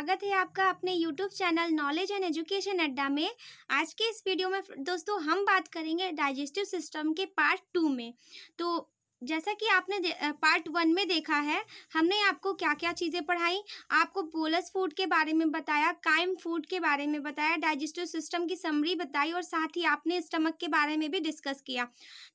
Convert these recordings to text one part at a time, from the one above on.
स्वागत है आपका अपने YouTube channel knowledge and education Adda में आज के इस वीडियो में दोस्तों हम बात करेंगे डाइजेस्टिव सिस्टम के पार्ट टू में तो जैसा कि आपने पार्ट वन में देखा है हमने आपको क्या क्या चीज़ें पढ़ाई आपको पोलस फूड के बारे में बताया काइम फूड के बारे में बताया डाइजेस्टिव सिस्टम की समरी बताई और साथ ही आपने स्टमक के बारे में भी डिस्कस किया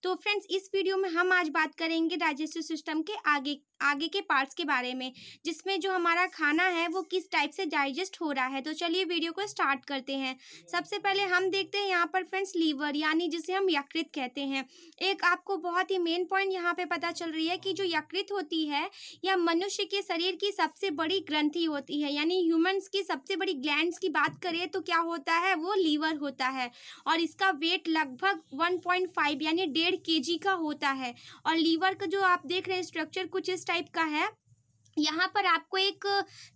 तो फ्रेंड्स इस वीडियो में हम आज बात करेंगे डाइजेस्टिव सिस्टम के आगे आगे के पार्ट्स के बारे में जिसमें जो हमारा खाना है वो किस टाइप से डाइजेस्ट हो रहा है तो चलिए वीडियो को स्टार्ट करते हैं सबसे पहले हम देखते हैं यहाँ पर फ्रेंड्स लीवर यानी जिसे हम यकृत कहते हैं एक आपको बहुत ही मेन पॉइंट यहाँ यहाँ पे पता चल रही है कि जो यकृत होती है यह मनुष्य के शरीर की सबसे बड़ी ग्रंथि होती है यानी ह्यूमंस की सबसे बड़ी ग्लैंड्स की बात करें तो क्या होता है वो लीवर होता है और इसका वेट लगभग 1.5 यानी डेढ़ के का होता है और लीवर का जो आप देख रहे हैं स्ट्रक्चर कुछ इस टाइप का है यहाँ पर आपको एक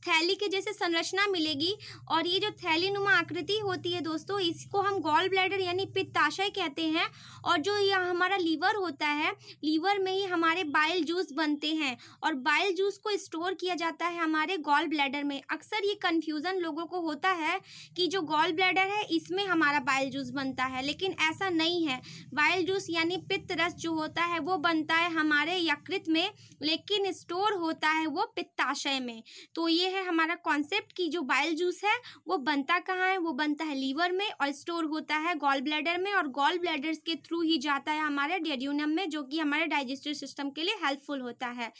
थैली के जैसे संरचना मिलेगी और ये जो थैली नुमा आकृति होती है दोस्तों इसको हम गॉल ब्लैडर यानी पित्ताशय कहते हैं और जो यह हमारा लीवर होता है लीवर में ही हमारे बाइल जूस बनते हैं और बाइल जूस को स्टोर किया जाता है हमारे गॉल ब्लैडर में अक्सर ये कन्फ्यूज़न लोगों को होता है कि जो गॉल ब्लैडर है इसमें हमारा बाइल जूस बनता है लेकिन ऐसा नहीं है बाइल जूस यानी पित्त रस जो होता है वो बनता है हमारे यकृत में लेकिन स्टोर होता है वो पित्ताशय में तो ये है हमारा कॉन्सेप्ट कि जो बाइल जूस है वो बनता कहाँ है वो बनता है लीवर में और स्टोर होता है गॉल ब्लैडर में और गॉल ब्लैडर्स के थ्रू ही जाता है हमारे डेड्यूनम में जो कि हमारे डाइजेस्टिव सिस्टम के लिए हेल्पफुल होता है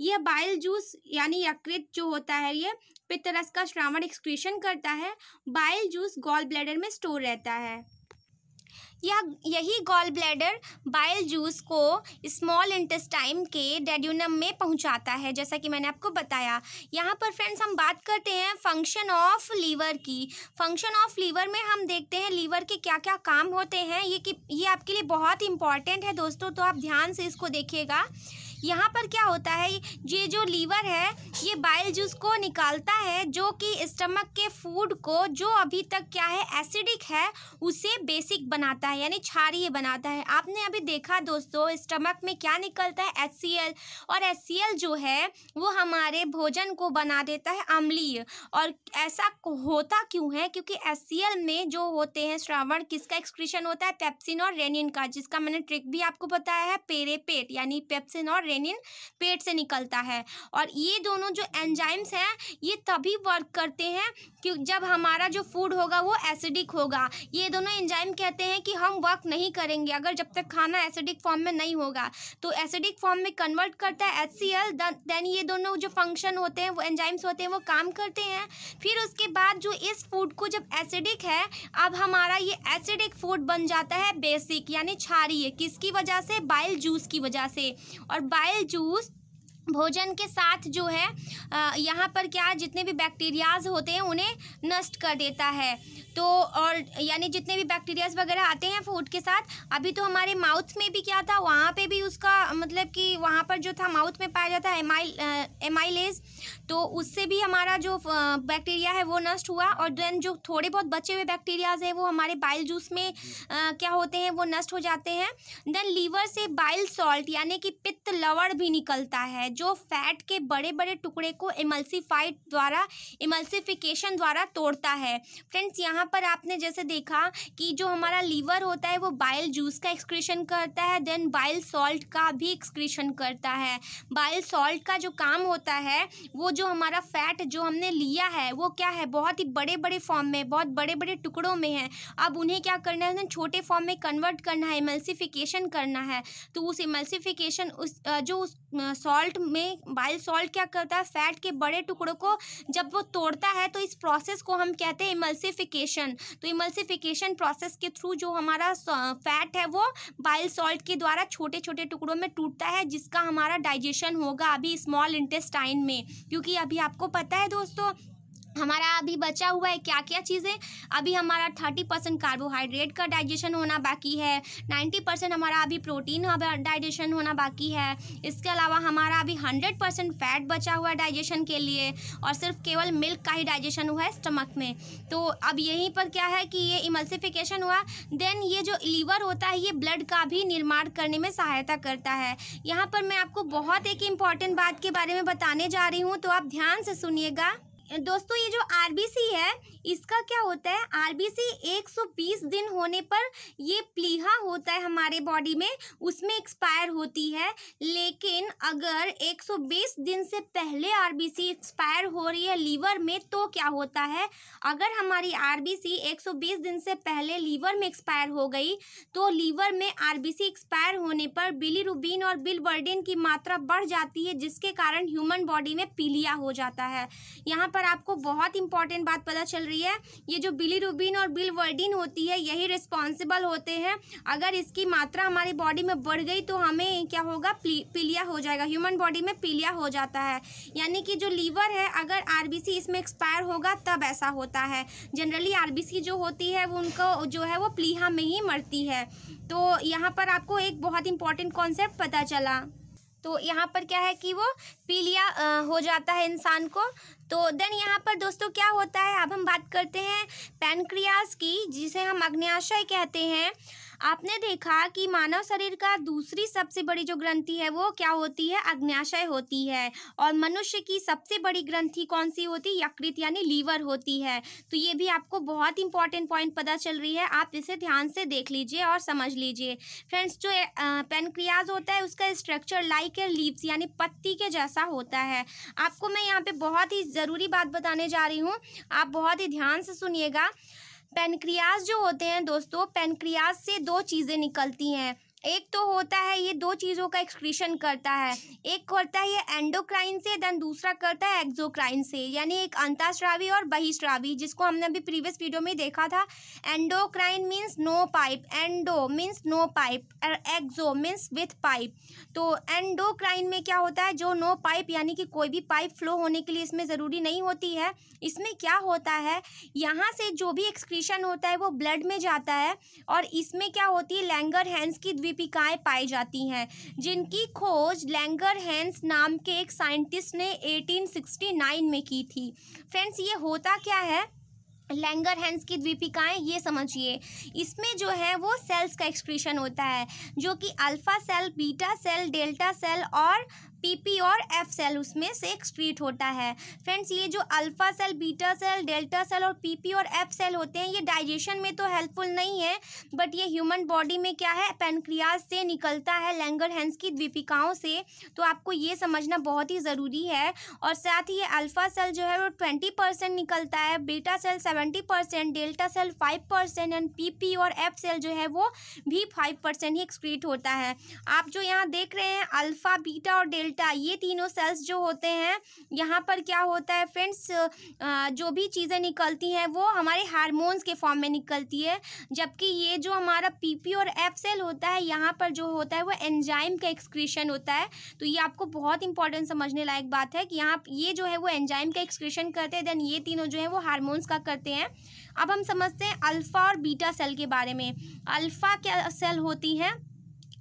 यह बाइल जूस यानी यकृत जो होता है ये पित्तरस का श्रावण एक्सक्रीशन करता है बाइल जूस गॉल ब्लैडर में स्टोर रहता है यह यही गॉल ब्लैडर बाइल जूस को स्मॉल इंटेस्टाइन के डेड्यूनम में पहुंचाता है जैसा कि मैंने आपको बताया यहाँ पर फ्रेंड्स हम बात करते हैं फंक्शन ऑफ लीवर की फंक्शन ऑफ लीवर में हम देखते हैं लीवर के क्या क्या काम होते हैं ये कि ये आपके लिए बहुत इंपॉर्टेंट है दोस्तों तो आप ध्यान से इसको देखिएगा यहाँ पर क्या होता है ये जो लीवर है ये बाइल जूस को निकालता है जो कि स्टमक के फूड को जो अभी तक क्या है एसिडिक है उसे बेसिक बनाता है यानी क्षारिय बनाता है आपने अभी देखा दोस्तों स्टमक में क्या निकलता है एस और एस जो है वो हमारे भोजन को बना देता है अम्लीय और ऐसा होता क्यों है क्योंकि एस में जो होते हैं श्रावण किसका एक्सक्रीशन होता है पेप्सिन और रेनिन का जिसका मैंने ट्रिक भी आपको बताया है पेरे पेट यानी पेप्सिन और रेनिन पेट से निकलता है और ये दोनों जो एंजाइम्स हैं ये तभी वर्क करते हैं कि जब हमारा जो फूड होगा वो एसिडिक होगा ये दोनों एंजाइम कहते हैं कि हम वर्क नहीं करेंगे अगर जब तक खाना एसिडिक फॉर्म में नहीं होगा तो एसिडिक फॉर्म में कन्वर्ट करता है एस देन ये दोनों जो फंक्शन होते हैं वो एंजाइम्स होते हैं वो काम करते हैं फिर उसके बाद जो इस फूड को जब एसिडिक है अब हमारा ये एसिडिक फूड बन जाता है बेसिक यानी छारी है किसकी वजह से बाइल जूस की वजह से और मोबाइल जूस भोजन के साथ जो है यहाँ पर क्या जितने भी बैक्टीरियाज होते हैं उन्हें नष्ट कर देता है तो और यानी जितने भी बैक्टीरियाज वगैरह आते हैं फूड के साथ अभी तो हमारे माउथ में भी क्या था वहाँ पे भी उसका मतलब कि वहाँ पर जो था माउथ में पाया जाता है एमाइल एमाइलेज तो उससे भी हमारा जो बैक्टीरिया है वो नष्ट हुआ और देन जो थोड़े बहुत बचे हुए बैक्टीरियाज हैं वो हमारे बाइल जूस में आ, क्या होते हैं वो नष्ट हो जाते हैं देन लीवर से बाइल सॉल्ट यानी कि पित्त लवण भी निकलता है जो फैट के बड़े बड़े टुकड़े को इमल्सीफाइड द्वारा इमल्सिफिकेशन द्वारा तोड़ता है फ्रेंड्स यहाँ यहाँ पर आपने जैसे देखा कि जो हमारा लीवर होता है वो बाइल जूस का एक्सक्रीशन करता है देन बाइल सॉल्ट का भी एक्सक्रीशन करता है बाइल सॉल्ट का जो काम होता है वो जो हमारा फैट जो हमने लिया है वो क्या है बहुत ही बड़े बड़े फॉर्म में बहुत बड़े बड़े टुकड़ों में है अब उन्हें क्या करना है उन्हें छोटे फॉर्म में कन्वर्ट करना है इमल्सिफिकेशन करना है तो उस इमल्सिफिकेशन उस जो उस सॉल्ट में बाइल सॉल्ट क्या करता है फैट के बड़े टुकड़ों को जब वो तोड़ता है तो इस प्रोसेस को हम कहते हैं इमल्सिफिकेशन इमल्सिफिकेशन तो इमल्सिफिकेशन प्रोसेस के थ्रू जो हमारा फैट है वो बाइल सॉल्ट के द्वारा छोटे छोटे टुकड़ों में टूटता है जिसका हमारा डाइजेशन होगा अभी स्मॉल इंटेस्टाइन में क्योंकि अभी आपको पता है दोस्तों हमारा अभी बचा हुआ है क्या क्या चीज़ें अभी हमारा थर्टी परसेंट कार्बोहाइड्रेट का डाइजेशन होना बाकी है नाइन्टी परसेंट हमारा अभी प्रोटीन डाइजेशन होना बाकी है इसके अलावा हमारा अभी हंड्रेड परसेंट फैट बचा हुआ है डाइजेशन के लिए और सिर्फ केवल मिल्क का ही डाइजेशन हुआ है स्टमक में तो अब यहीं पर क्या है कि ये इमल्सिफिकेशन हुआ देन ये जो लीवर होता है ये ब्लड का भी निर्माण करने में सहायता करता है यहाँ पर मैं आपको बहुत एक इम्पॉर्टेंट बात के बारे में बताने जा रही हूँ तो आप ध्यान से सुनिएगा दोस्तों ये जो आर है इसका क्या होता है आर 120 दिन होने पर ये प्लीहा होता है हमारे बॉडी में उसमें एक्सपायर होती है लेकिन अगर 120 दिन से पहले आर एक्सपायर हो रही है लीवर में तो क्या होता है अगर हमारी आर 120 दिन से पहले लीवर में एक्सपायर हो गई तो लीवर में आर एक्सपायर होने पर बिली और बिल की मात्रा बढ़ जाती है जिसके कारण ह्यूमन बॉडी में पीलिया हो जाता है यहाँ पर आपको बहुत इंपॉर्टेंट बात पता चल रही है ये जो बिली रूबिन और बिल वर्डिन होती है यही रिस्पॉन्सिबल होते हैं अगर इसकी मात्रा हमारी बॉडी में बढ़ गई तो हमें क्या होगा पीलिया हो जाएगा ह्यूमन बॉडी में पीलिया हो जाता है यानी कि जो लीवर है अगर आर इसमें एक्सपायर होगा तब ऐसा होता है जनरली आर जो होती है वो उनको जो है वो प्लीहा में ही मरती है तो यहाँ पर आपको एक बहुत इंपॉर्टेंट कॉन्सेप्ट पता चला तो यहाँ पर क्या है कि वो पीलिया हो जाता है इंसान को तो देन यहाँ पर दोस्तों क्या होता है अब हम बात करते हैं पैनक्रियाज की जिसे हम अग्नियाशय कहते हैं आपने देखा कि मानव शरीर का दूसरी सबसे बड़ी जो ग्रंथि है वो क्या होती है अग्न्याशय होती है और मनुष्य की सबसे बड़ी ग्रंथि कौन सी होती है यकृत यानी लीवर होती है तो ये भी आपको बहुत इंपॉर्टेंट पॉइंट पता चल रही है आप इसे ध्यान से देख लीजिए और समझ लीजिए फ्रेंड्स जो पेनक्रियाज होता है उसका स्ट्रक्चर लाइक ए लीव्स यानी पत्ती के जैसा होता है आपको मैं यहाँ पे बहुत ही ज़रूरी बात बताने जा रही हूँ आप बहुत ही ध्यान से सुनिएगा पेनक्रियाज जो होते हैं दोस्तों पेनक्रियाज से दो चीज़ें निकलती हैं एक तो होता है ये दो चीज़ों का एक्सक्रीशन करता है एक करता है ये एंडोक्राइन से देन दूसरा करता है एक्जोक्राइन से यानी एक अंताश्रावी और बहिश्रावी जिसको हमने अभी प्रीवियस वीडियो में देखा था endocrine means no pipe endo means no pipe exo means with pipe तो एंडोक्राइन में क्या होता है जो नो पाइप यानी कि कोई भी पाइप फ्लो होने के लिए इसमें ज़रूरी नहीं होती है इसमें क्या होता है यहाँ से जो भी एक्सक्रीशन होता है वो ब्लड में जाता है और इसमें क्या होती है लैंगर हैंस की द्वीप दीपिकाएं पाई जाती हैं जिनकी खोज लैंगर हैंस नाम के एक साइंटिस्ट ने 1869 में की थी फ्रेंड्स ये होता क्या है लैंगर हैंस की द्वीपिकाएं ये समझिए इसमें जो है वो सेल्स का एक्सक्रीशन होता है जो कि alpha cell beta cell delta cell और पीपी और एफ सेल उसमें से एक्सक्रीट होता है फ्रेंड्स ये जो alpha cell beta cell delta cell और पीपी और एफ सेल होते हैं ये डाइजेशन में तो हेल्पफुल नहीं है बट ये ह्यूमन बॉडी में क्या है पेनक्रियाज से निकलता है लैंगर हैंस की द्वीपिकाओं से तो आपको ये समझना बहुत ही ज़रूरी है और साथ ही ये अल्फा सेल जो है वो ट्वेंटी परसेंट निकलता है beta cell seventy percent delta cell five percent and P और एफ सेल जो है वो भी फाइव परसेंट ही एक्सक्रीट होता है आप जो यहाँ देख रहे हैं अल्फा बीटा और डेल्टा डेल्टा ये तीनों सेल्स जो होते हैं यहाँ पर क्या होता है फ्रेंड्स जो भी चीज़ें निकलती हैं वो हमारे हारमोन्स के फॉर्म में निकलती है जबकि ये जो हमारा पी और एफ सेल होता है यहाँ पर जो होता है वो एंजाइम का एक्सक्रीशन होता है तो ये आपको बहुत इंपॉर्टेंट समझने लायक बात है कि यहाँ ये जो है वो एंजाइम का एक्सक्रीशन करते हैं देन ये तीनों जो है वो हारमोन्स का करते हैं अब हम समझते हैं अल्फ़ा और बीटा सेल के बारे में अल्फ़ा क्या सेल होती हैं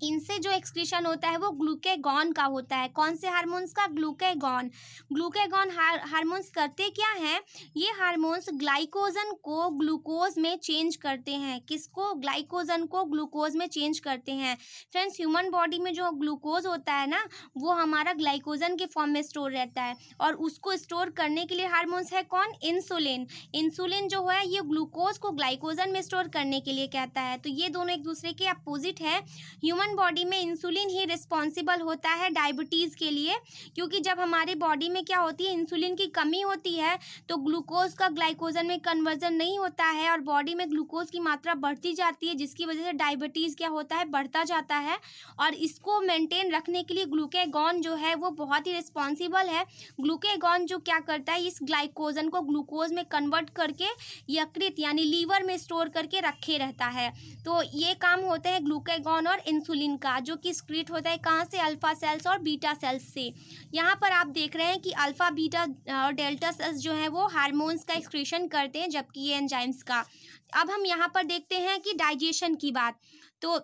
इनसे जो एक्सक्रीशन होता है वो ग्लूकेगॉन का होता है कौन से हार्मोन्स का ग्लूकेगॉन ग्लूकेगॉन हारमोन्स करते क्या हैं ये हार्मोन्स ग्लाइकोजन को ग्लूकोज में चेंज करते हैं किसको ग्लाइकोजन को ग्लूकोज में चेंज करते हैं फ्रेंड्स ह्यूमन बॉडी में जो ग्लूकोज होता है ना वो हमारा ग्लाइकोजन के फॉर्म में स्टोर रहता है और उसको स्टोर करने के लिए हारमोन्स है कौन इंसुलिन इंसुलिन जो है ये ग्लूकोज को ग्लाइकोजन में स्टोर करने के लिए कहता है तो ये दोनों एक दूसरे के अपोजिट है ह्यूमन ह्यूमन बॉडी में इंसुलिन ही रिस्पॉन्सिबल होता है डायबिटीज़ के लिए क्योंकि जब हमारे बॉडी में क्या होती है इंसुलिन की कमी होती है तो ग्लूकोज का ग्लाइकोजन में कन्वर्जन नहीं होता है और बॉडी में ग्लूकोज की मात्रा बढ़ती जाती है जिसकी वजह से डायबिटीज़ क्या होता है बढ़ता जाता है और इसको मेंटेन रखने के लिए ग्लूकेगॉन जो है वो बहुत ही रिस्पॉन्सिबल है ग्लूकेगॉन जो क्या करता है इस ग्लाइकोजन को ग्लूकोज में कन्वर्ट करके यकृत यानी लीवर में स्टोर करके रखे रहता है तो ये काम होते हैं ग्लूकेगॉन और इंसुलिन इंसुलिन का जो कि स्क्रीट होता है कहाँ से अल्फ़ा सेल्स और बीटा सेल्स से यहाँ पर आप देख रहे हैं कि अल्फ़ा बीटा और डेल्टा सेल्स जो है वो हार्मोन्स का एक्सक्रीशन करते हैं जबकि ये एंजाइम्स का अब हम यहाँ पर देखते हैं कि डाइजेशन की बात तो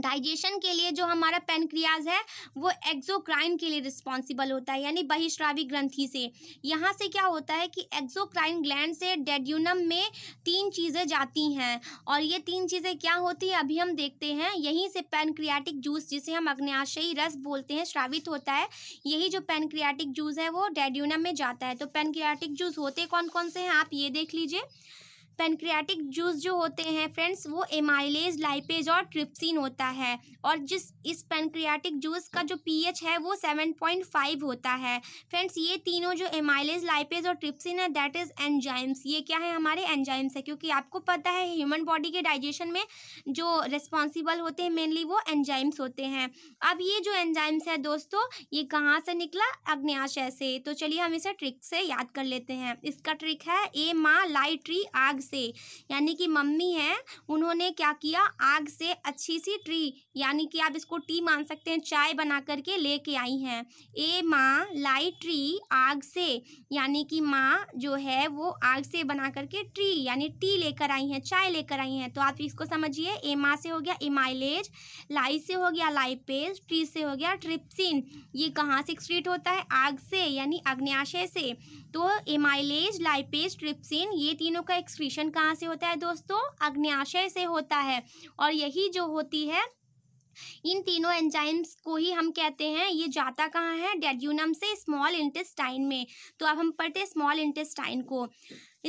डाइजेशन के लिए जो हमारा पेनक्रियाज है वो एक्जोक्राइन के लिए रिस्पॉन्सिबल होता है यानी बहिश्रावी ग्रंथि से यहाँ से क्या होता है कि एक्जोक्राइन ग्लैंड से डेड्यूनम में तीन चीज़ें जाती हैं और ये तीन चीज़ें क्या होती हैं अभी हम देखते हैं यहीं से पेनक्रियाटिक जूस जिसे हम अग्नियाशयी रस बोलते हैं श्रावित होता है यही जो पेनक्रियाटिक जूस है वो डेड्यूनम में जाता है तो पेनक्रियाटिक जूस होते कौन कौन से हैं आप ये देख लीजिए पेनक्रियाटिक जूस जो होते हैं फ्रेंड्स वो एमाइलेज लाइपेज और ट्रिप्सिन होता है और जिस इस पेनक्रियाटिक जूस का जो पीएच है वो 7.5 होता है फ्रेंड्स ये तीनों जो एमाइलेज लाइपेज और ट्रिप्सिन है दैट इज़ एंजाइम्स ये क्या है हमारे एंजाइम्स है क्योंकि आपको पता है ह्यूमन बॉडी के डाइजेशन में जो रिस्पॉन्सिबल होते हैं मेनली वो एंजाइम्स होते हैं अब ये जो एंजाइम्स है दोस्तों ये कहाँ से निकला अग्नियाशय से तो चलिए हम इसे ट्रिक से याद कर लेते हैं इसका ट्रिक है ए मा लाइट्री ट्री आग से यानी कि मम्मी है उन्होंने क्या किया आग से अच्छी सी ट्री यानी कि आप इसको टी मान सकते हैं चाय बना करके लेके आई हैं ए माँ लाई ट्री आग से यानी कि माँ जो है वो आग से बना करके ट्री यानी टी लेकर आई हैं चाय लेकर आई हैं तो आप इसको समझिए ए माँ से हो गया ए माइलेज लाई से हो गया लाइपेज ट्री से हो गया ट्रिप्सिन ये कहाँ से एक्सक्रीट होता है आग से यानी अग्नियाशय से तो एमाइलेज लाइपेज ट्रिप्सिन ये तीनों का एक्सक्रीशन कहाँ से होता है दोस्तों अग्नियाशय से होता है और यही जो होती है इन तीनों एंजाइम्स को ही हम कहते हैं ये जाता कहाँ है डेड्यूनम से स्मॉल इंटेस्टाइन में तो अब हम पढ़ते हैं स्मॉल इंटेस्टाइन को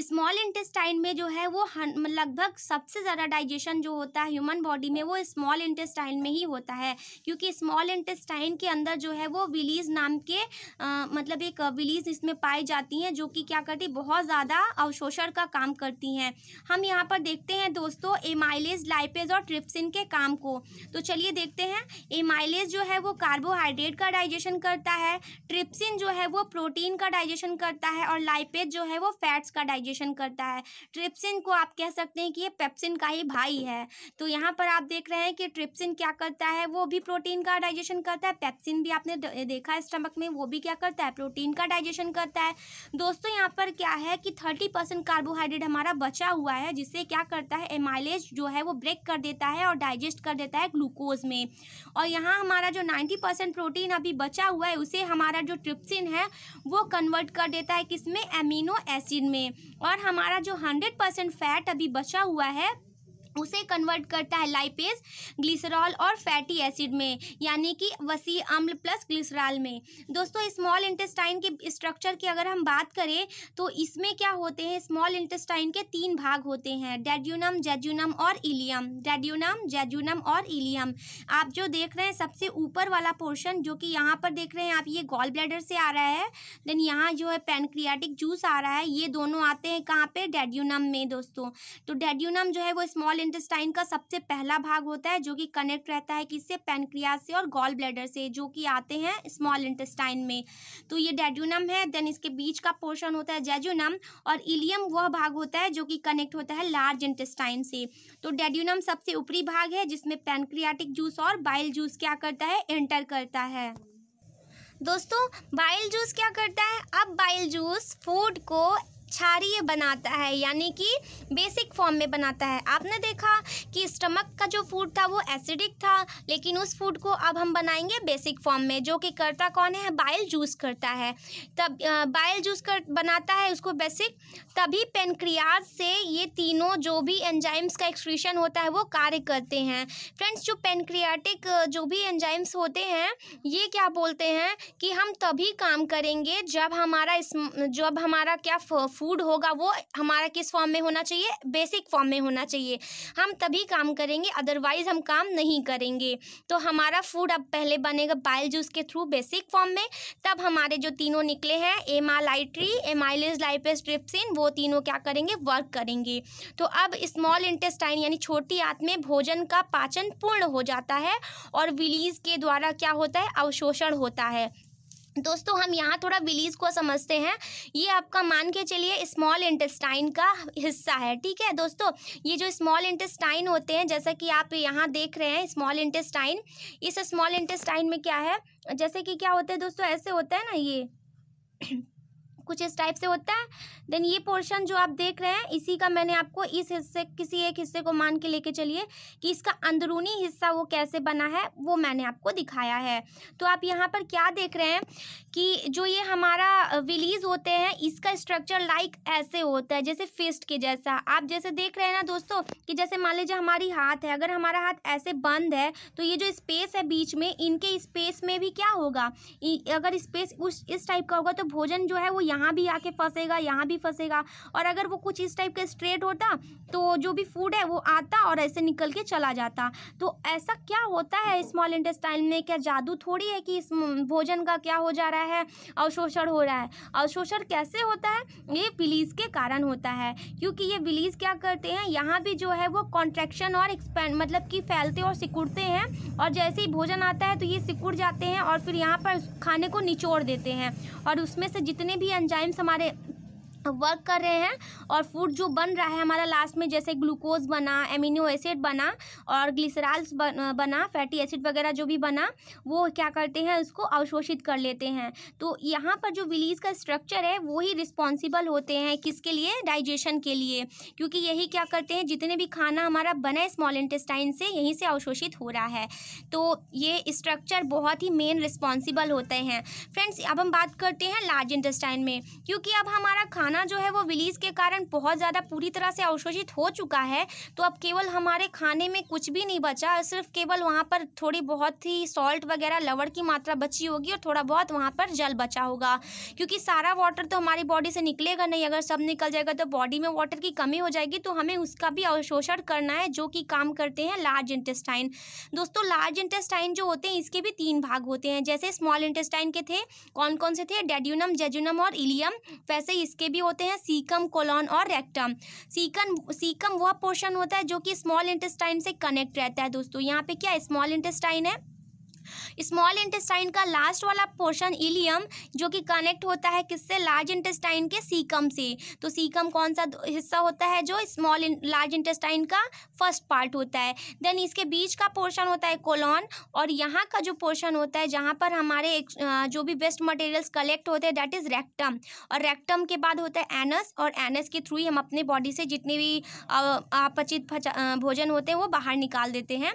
स्मॉल इंटेस्टाइन में जो है वो लगभग सबसे ज़्यादा डाइजेशन जो होता है ह्यूमन बॉडी में वो स्मॉल इंटेस्टाइन में ही होता है क्योंकि स्मॉल इंटेस्टाइन के अंदर जो है वो विलीज नाम के आ, मतलब एक विलीज इसमें पाई जाती हैं जो कि क्या करती बहुत ज़्यादा अवशोषण का काम करती हैं हम यहाँ पर देखते हैं दोस्तों एमाइलेज लाइपेज और ट्रिप्सिन के काम को तो चलिए देखते हैं एमाइलेज जो है वो कार्बोहाइड्रेट का डाइजेशन करता है ट्रिप्सिन जो है वो प्रोटीन का डाइजेशन करता है और लाइपेज जो है वो फैट्स का डाइजेशन डाइजेशन करता है ट्रिप्सिन को आप कह सकते हैं कि ये पेप्सिन का ही भाई है तो यहाँ पर आप देख रहे हैं कि ट्रिप्सिन क्या करता है वो भी प्रोटीन का डाइजेशन करता है पेप्सिन भी आपने देखा है स्टमक में वो भी क्या करता है प्रोटीन का डाइजेशन करता है दोस्तों यहाँ पर क्या है कि थर्टी परसेंट कार्बोहाइड्रेट हमारा बचा हुआ है जिससे क्या करता है एमाइलेज जो है वो ब्रेक कर देता है और डाइजेस्ट कर देता है ग्लूकोज में और यहाँ हमारा जो नाइन्टी परसेंट प्रोटीन अभी बचा हुआ है उसे हमारा जो ट्रिप्सिन है वो कन्वर्ट कर देता है किसमें एमिनो एसिड में और हमारा जो 100 परसेंट फैट अभी बचा हुआ है उसे कन्वर्ट करता है लाइपेज ग्लिसरॉल और फैटी एसिड में यानी कि वसी अम्ल प्लस ग्लिसरॉल में दोस्तों स्मॉल इंटेस्टाइन के स्ट्रक्चर की अगर हम बात करें तो इसमें क्या होते हैं स्मॉल इंटेस्टाइन के तीन भाग होते हैं डेड्यूनम जेज्यूनम और इलियम डेड्यूनम जेज्यूनम और इलियम आप जो देख रहे हैं सबसे ऊपर वाला पोर्शन जो कि यहाँ पर देख रहे हैं आप ये गॉल ब्लैडर से आ रहा है देन यहाँ जो है पेनक्रियाटिक जूस आ रहा है ये दोनों आते हैं कहाँ पर डेड्यूनम में दोस्तों तो डेड्यूनम जो है वो स्मॉल इंटेस्टाइन का सबसे पहला भाग होता है जो कि कनेक्ट रहता है किससे पेनक्रिया से और गॉल ब्लैडर से जो कि आते हैं स्मॉल इंटेस्टाइन में तो ये डेड्यूनम है देन इसके बीच का पोर्शन होता है जेजुनम और इलियम वह भाग होता है जो कि कनेक्ट होता है लार्ज इंटेस्टाइन से तो डेड्यूनम सबसे ऊपरी भाग है जिसमें पेनक्रियाटिक जूस और बाइल जूस क्या करता है एंटर करता है दोस्तों बाइल जूस क्या करता है अब बाइल जूस फूड को क्षारीय बनाता है यानी कि बेसिक फॉर्म में बनाता है आपने देखा कि स्टमक का जो फूड था वो एसिडिक था लेकिन उस फूड को अब हम बनाएंगे बेसिक फॉर्म में जो कि करता कौन है बाइल जूस करता है तब बाइल जूस कर बनाता है उसको बेसिक तभी पेनक्रियाज से ये तीनों जो भी एंजाइम्स का एक्सक्रीशन होता है वो कार्य करते हैं फ्रेंड्स जो पेनक्रियाटिक जो भी एंजाइम्स होते हैं ये क्या बोलते हैं कि हम तभी काम करेंगे जब हमारा इस जब हमारा क्या फूड होगा वो हमारा किस फॉर्म में होना चाहिए बेसिक फॉर्म में होना चाहिए हम तभी काम करेंगे अदरवाइज हम काम नहीं करेंगे तो हमारा फूड अब पहले बनेगा बाइल जूस के थ्रू बेसिक फॉर्म में तब हमारे जो तीनों निकले हैं एमालाइट्री एमाइलिज लाइपेस ट्रिप्सिन वो तीनों क्या करेंगे वर्क करेंगे तो अब स्मॉल इंटेस्टाइन यानी छोटी आंत में भोजन का पाचन पूर्ण हो जाता है और विलीज के द्वारा क्या होता है अवशोषण होता है दोस्तों हम यहाँ थोड़ा विलीज को समझते हैं ये आपका मान के चलिए स्मॉल इंटेस्टाइन का हिस्सा है ठीक है दोस्तों ये जो स्मॉल इंटेस्टाइन होते हैं जैसा कि आप यहाँ देख रहे हैं स्मॉल इंटेस्टाइन इस स्मॉल इंटेस्टाइन में क्या है जैसे कि क्या होता है दोस्तों ऐसे होता है ना ये कुछ इस टाइप से होता है देन ये पोर्शन जो आप देख रहे हैं इसी का मैंने आपको इस हिस्से किसी एक हिस्से को मान के लेके चलिए कि इसका अंदरूनी हिस्सा वो कैसे बना है वो मैंने आपको दिखाया है तो आप यहाँ पर क्या देख रहे हैं कि जो ये हमारा विलीज होते हैं इसका स्ट्रक्चर लाइक ऐसे होता है जैसे फिस्ट के जैसा आप जैसे देख रहे हैं ना दोस्तों कि जैसे मान लीजिए हमारी हाथ है अगर हमारा हाथ ऐसे बंद है तो ये जो स्पेस है बीच में इनके स्पेस में भी क्या होगा अगर स्पेस उस इस टाइप का होगा तो भोजन जो है वो यहाँ यहाँ भी आके फंसेगा यहाँ भी फंसेगा और अगर वो कुछ इस टाइप का स्ट्रेट होता तो जो भी फूड है वो आता और ऐसे निकल के चला जाता तो ऐसा क्या होता है स्मॉल इंटेस्टाइन में क्या जादू थोड़ी है कि इस भोजन का क्या हो जा रहा है अवशोषण हो रहा है अवशोषण कैसे होता है ये बिलीज के कारण होता है क्योंकि ये बिलीज क्या करते हैं यहाँ भी जो है वो कॉन्ट्रैक्शन और एक्सपेंड मतलब कि फैलते और सिकुड़ते हैं और जैसे ही भोजन आता है तो ये सिकुड़ जाते हैं और फिर यहाँ पर खाने को निचोड़ देते हैं और उसमें से जितने भी एंजाइम्स हमारे वर्क कर रहे हैं और फूड जो बन रहा है हमारा लास्ट में जैसे ग्लूकोज बना एमिनो एसिड बना और ग्लिसराल्स बना फैटी एसिड वगैरह जो भी बना वो क्या करते हैं उसको अवशोषित कर लेते हैं तो यहाँ पर जो विलीज का स्ट्रक्चर है वो ही रिस्पॉन्सिबल होते हैं किसके लिए डाइजेशन के लिए क्योंकि यही क्या करते हैं जितने भी खाना हमारा बना है स्मॉल इंटेस्टाइन से यहीं से अवशोषित हो रहा है तो ये स्ट्रक्चर बहुत ही मेन रिस्पॉन्सिबल होते हैं फ्रेंड्स अब हम बात करते हैं लार्ज इंटेस्टाइन में क्योंकि अब हमारा खाना खाना जो है वो विलीज के कारण बहुत ज़्यादा पूरी तरह से अवशोषित हो चुका है तो अब केवल हमारे खाने में कुछ भी नहीं बचा सिर्फ केवल वहाँ पर थोड़ी बहुत ही सॉल्ट वगैरह लवड़ की मात्रा बची होगी और थोड़ा बहुत वहाँ पर जल बचा होगा क्योंकि सारा वाटर तो हमारी बॉडी से निकलेगा नहीं अगर सब निकल जाएगा तो बॉडी में वाटर की कमी हो जाएगी तो हमें उसका भी अवशोषण करना है जो कि काम करते हैं लार्ज इंटेस्टाइन दोस्तों लार्ज इंटेस्टाइन जो होते हैं इसके भी तीन भाग होते हैं जैसे स्मॉल इंटेस्टाइन के थे कौन कौन से थे डेड्यूनम जेजुनम और इलियम वैसे इसके भी भी होते हैं सीकम कोलॉन और रेक्टम सीकम सीकम वह पोर्शन होता है जो कि स्मॉल इंटेस्टाइन से कनेक्ट रहता है दोस्तों यहाँ पे क्या स्मॉल इंटेस्टाइन है स्मॉल इंटेस्टाइन का लास्ट वाला पोर्शन इलियम जो कि कनेक्ट होता है किससे लार्ज इंटेस्टाइन के सीकम से तो सीकम कौन सा हिस्सा होता है जो स्मॉल लार्ज इंटेस्टाइन का फर्स्ट पार्ट होता है देन इसके बीच का पोर्शन होता है कोलॉन और यहाँ का जो पोर्शन होता है जहाँ पर हमारे जो भी वेस्ट मटेरियल्स कलेक्ट होते हैं डैट इज़ रेक्टम और रेक्टम के बाद होता है एनस और एनस के थ्रू ही हम अपने बॉडी से जितने भी अपचित भोजन होते हैं वो बाहर निकाल देते हैं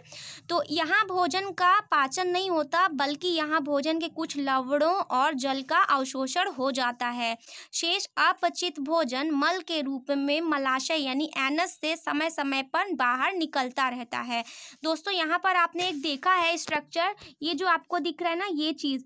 तो यहाँ भोजन का पाचन नहीं नहीं होता बल्कि यहाँ भोजन के कुछ लवणों और जल का अवशोषण हो जाता है शेष अपचित भोजन मल के रूप में मलाशय यानी एनस से समय समय पर बाहर निकलता रहता है दोस्तों यहाँ पर आपने एक देखा है स्ट्रक्चर ये जो आपको दिख रहा है ना ये चीज़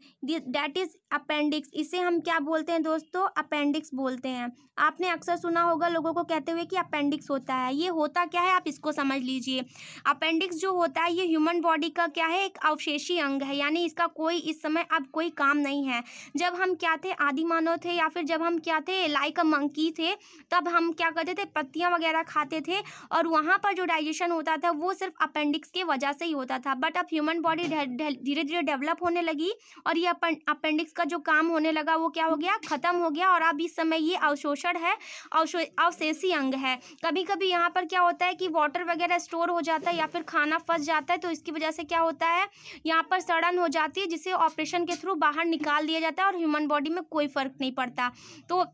दैट इज़ अपेंडिक्स इसे हम क्या बोलते हैं दोस्तों अपेंडिक्स बोलते हैं आपने अक्सर सुना होगा लोगों को कहते हुए कि अपेंडिक्स होता है ये होता क्या है आप इसको समझ लीजिए अपेंडिक्स जो होता है ये ह्यूमन बॉडी का क्या है एक अवशेषी अंग है यानी इसका कोई इस समय अब कोई काम नहीं है जब हम क्या थे आदि मानव थे या फिर जब हम क्या थे लाइक अ मंकी थे तब हम क्या करते थे पत्तियाँ वगैरह खाते थे और वहाँ पर जो डाइजेशन होता था वो सिर्फ अपेंडिक्स की वजह से ही होता था बट अब ह्यूमन बॉडी धीरे धीरे डेवलप होने लगी और ये अपेंडिक्स इसका जो काम होने लगा वो क्या हो गया खत्म हो गया और अब इस समय ये अवशोषण है अवशेषी अंग है कभी कभी यहाँ पर क्या होता है कि वाटर वगैरह स्टोर हो जाता है या फिर खाना फंस जाता है तो इसकी वजह से क्या होता है यहाँ पर सड़न हो जाती है जिसे ऑपरेशन के थ्रू बाहर निकाल दिया जाता है और ह्यूमन बॉडी में कोई फर्क नहीं पड़ता तो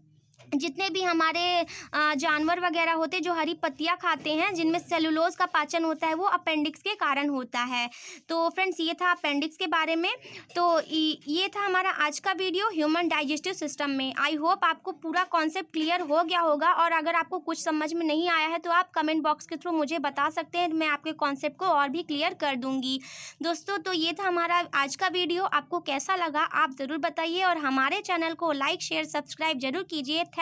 जितने भी हमारे जानवर वगैरह होते जो हरी पत्तियाँ खाते हैं जिनमें सेलुलोज का पाचन होता है वो अपेंडिक्स के कारण होता है तो फ्रेंड्स ये था अपेंडिक्स के बारे में तो ये था हमारा आज का वीडियो ह्यूमन डाइजेस्टिव सिस्टम में आई होप आपको पूरा कॉन्सेप्ट क्लियर हो गया होगा और अगर आपको कुछ समझ में नहीं आया है तो आप कमेंट बॉक्स के थ्रू मुझे बता सकते हैं मैं आपके कॉन्सेप्ट को और भी क्लियर कर दूंगी दोस्तों तो ये था हमारा आज का वीडियो आपको कैसा लगा आप ज़रूर बताइए और हमारे चैनल को लाइक शेयर सब्सक्राइब जरूर कीजिए थैंक